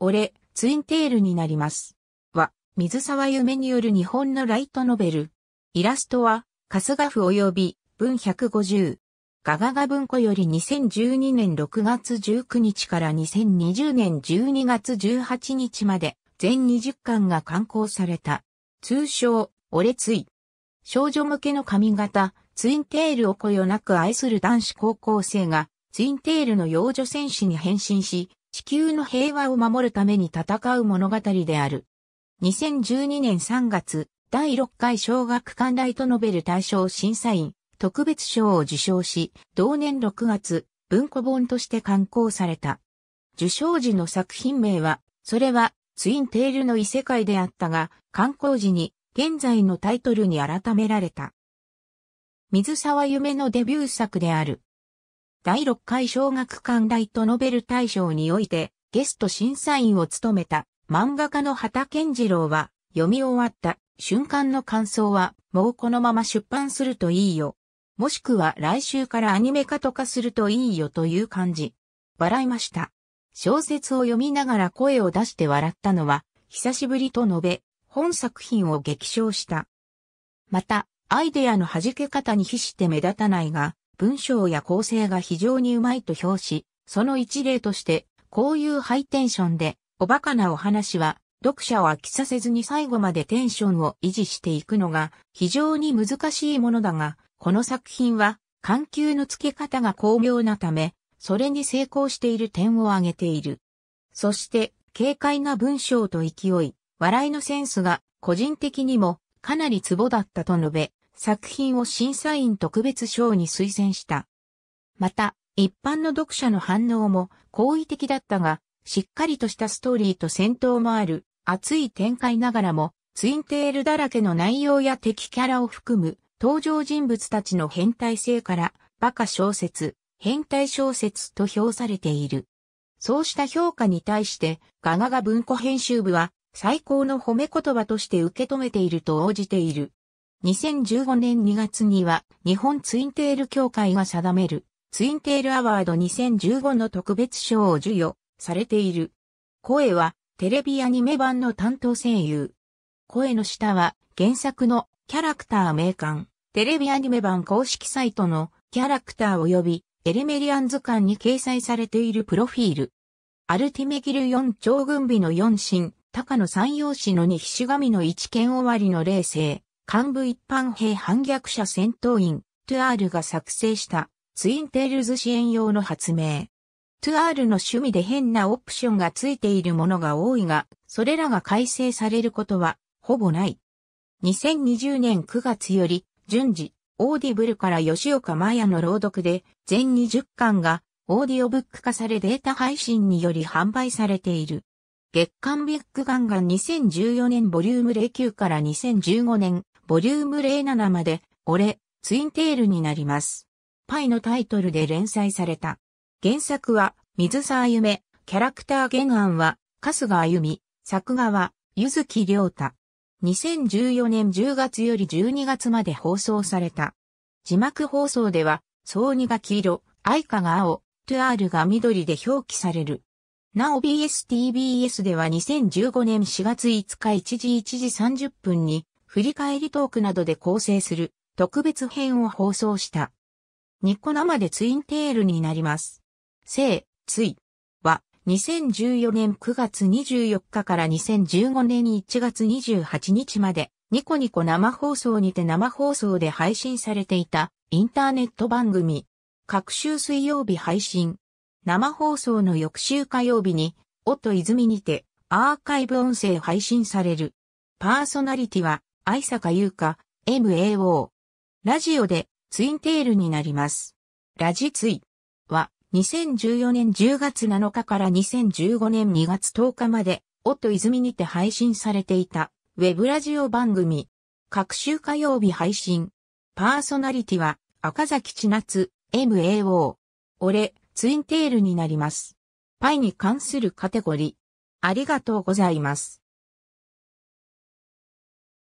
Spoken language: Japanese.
俺、ツインテールになります。は、水沢夢による日本のライトノベル。イラストは、春日府及び、文150。ガガガ文庫より2012年6月19日から2020年12月18日まで、全20巻が刊行された。通称、俺ツイ。少女向けの髪型、ツインテールをこよなく愛する男子高校生が、ツインテールの幼女戦士に変身し、地球の平和を守るために戦う物語である。2012年3月、第6回小学館ライトノベル大賞審査員、特別賞を受賞し、同年6月、文庫本として刊行された。受賞時の作品名は、それは、ツインテールの異世界であったが、刊行時に、現在のタイトルに改められた。水沢夢のデビュー作である。第6回小学館ライトノベル大賞において、ゲスト審査員を務めた漫画家の畑健次郎は、読み終わった瞬間の感想は、もうこのまま出版するといいよ。もしくは来週からアニメ化とかするといいよという感じ。笑いました。小説を読みながら声を出して笑ったのは、久しぶりと述べ、本作品を激賞した。また、アイデアの弾け方に比して目立たないが、文章や構成が非常にうまいと評し、その一例として、こういうハイテンションで、おバカなお話は、読者を飽きさせずに最後までテンションを維持していくのが非常に難しいものだが、この作品は緩急の付け方が巧妙なため、それに成功している点を挙げている。そして、軽快な文章と勢い、笑いのセンスが個人的にもかなりツボだったと述べ、作品を審査員特別賞に推薦した。また、一般の読者の反応も好意的だったが、しっかりとしたストーリーと戦闘もある、熱い展開ながらも、ツインテールだらけの内容や敵キャラを含む、登場人物たちの変態性から、バカ小説、変態小説と評されている。そうした評価に対して、ガガガ文庫編集部は、最高の褒め言葉として受け止めていると応じている。2015年2月には日本ツインテール協会が定めるツインテールアワード2015の特別賞を授与されている。声はテレビアニメ版の担当声優。声の下は原作のキャラクター名鑑、テレビアニメ版公式サイトのキャラクター及びエレメリアン図鑑に掲載されているプロフィール。アルティメギル4超軍備の4神、高野三陽子の2菱神の1剣終わりの霊星。幹部一般兵反逆者戦闘員、トゥアールが作成したツインテールズ支援用の発明。トゥアールの趣味で変なオプションがついているものが多いが、それらが改正されることはほぼない。2020年9月より、順次、オーディブルから吉岡麻也の朗読で、全20巻がオーディオブック化されデータ配信により販売されている。月刊ビッグガンガン2014年ボリューム09から2015年ボリューム07まで、俺、ツインテールになります。パイのタイトルで連載された。原作は、水沢夢、キャラクター原案は、春日歩み、作画は、ゆずきりょうた。2014年10月より12月まで放送された。字幕放送では、ソ二が黄色、愛花が青、トゥアールが緑で表記される。なお BSTBS では2015年4月5日1時1時30分に振り返りトークなどで構成する特別編を放送した。ニコ生でツインテールになります。聖、ツイは2014年9月24日から2015年1月28日までニコニコ生放送にて生放送で配信されていたインターネット番組。各週水曜日配信。生放送の翌週火曜日に、おッ泉にてアーカイブ音声配信される。パーソナリティは愛坂優香、MAO。ラジオで、ツインテールになります。ラジツイは、2014年10月7日から2015年2月10日まで、夫泉にて配信されていた、ウェブラジオ番組。各週火曜日配信。パーソナリティは、赤崎千夏、MAO。俺、ツインテールになります。パイに関するカテゴリー。ありがとうございます。